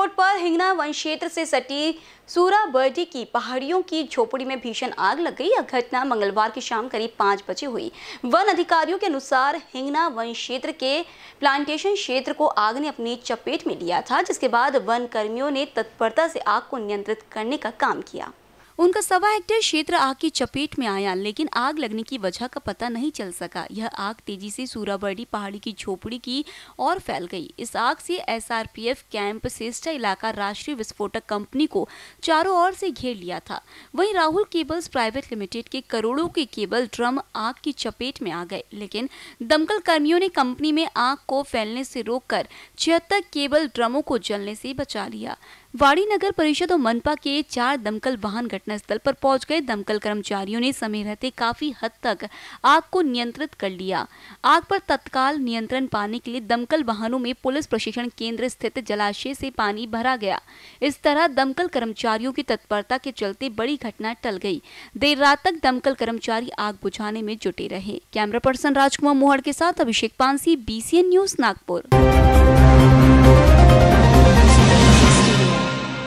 road पर Hingna one क्षेत्र से सटी बर्डी की पहाड़ियों की झोपड़ी में भीषण आग लग गई यह घटना मंगलवार की शाम करीब पाँच बजे हुई वन अधिकारियों के अनुसार हिंगना वन क्षेत्र के प्लांटेशन क्षेत्र को आग ने अपनी चपेट में लिया था जिसके बाद वन कर्मियों ने तत्परता से आग को नियंत्रित करने का काम किया उनका सवा हेक्टेयर क्षेत्र आग की चपेट में आया लेकिन आग लगने की वजह का पता नहीं चल सका यह आग तेजी से सूराबर्डी पहाड़ी की झोपड़ी की और फैल गई इस आग से एसआरपीएफ कैंप सेस्टा इलाका राष्ट्रीय विस्फोटक कंपनी को चारों ओर से घेर लिया था वहीं राहुल केबल्स प्राइवेट लिमिटेड के करोड़ों के केबल ड्रम आग की चपेट में आ गए लेकिन दमकल कर्मियों ने कंपनी में आग को फैलने से रोक छिहत्तर केबल ड्रमों को जलने से बचा लिया वाड़ी नगर परिषद और मनपा के चार दमकल वाहन घटनास्थल पर पहुंच गए दमकल कर्मचारियों ने समय रहते काफी हद तक आग को नियंत्रित कर लिया आग पर तत्काल नियंत्रण पाने के लिए दमकल वाहनों में पुलिस प्रशिक्षण केंद्र स्थित जलाशय से पानी भरा गया इस तरह दमकल कर्मचारियों की तत्परता के चलते बड़ी घटना टल गई देर रात तक दमकल कर्मचारी आग बुझाने में जुटे रहे कैमरा पर्सन राजकुमार मोहड़ के साथ अभिषेक पानसी बी न्यूज नागपुर